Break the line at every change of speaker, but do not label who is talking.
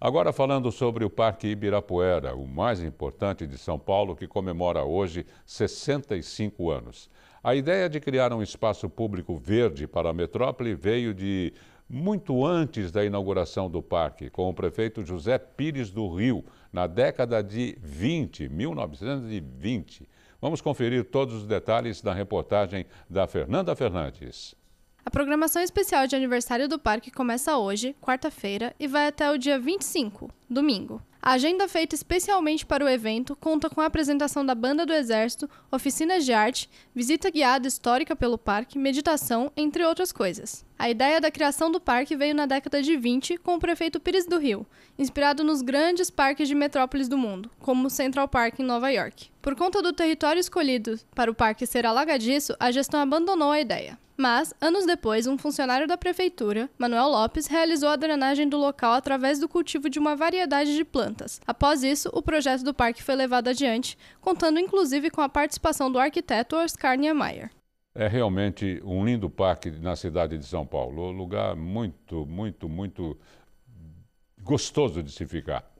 Agora falando sobre o Parque Ibirapuera, o mais importante de São Paulo, que comemora hoje 65 anos. A ideia de criar um espaço público verde para a metrópole veio de muito antes da inauguração do parque, com o prefeito José Pires do Rio, na década de 20, 1920. Vamos conferir todos os detalhes na reportagem da Fernanda Fernandes.
A programação especial de aniversário do parque começa hoje, quarta-feira, e vai até o dia 25, domingo. A agenda feita especialmente para o evento conta com a apresentação da Banda do Exército, oficinas de arte, visita guiada histórica pelo parque, meditação, entre outras coisas. A ideia da criação do parque veio na década de 20 com o prefeito Pires do Rio, inspirado nos grandes parques de metrópoles do mundo, como o Central Park em Nova York. Por conta do território escolhido para o parque ser alagadiço, a gestão abandonou a ideia. Mas, anos depois, um funcionário da prefeitura, Manuel Lopes, realizou a drenagem do local através do cultivo de uma variedade de plantas. Após isso, o projeto do parque foi levado adiante, contando inclusive com a participação do arquiteto Oscar Niemeyer.
É realmente um lindo parque na cidade de São Paulo, um lugar muito, muito, muito gostoso de se ficar.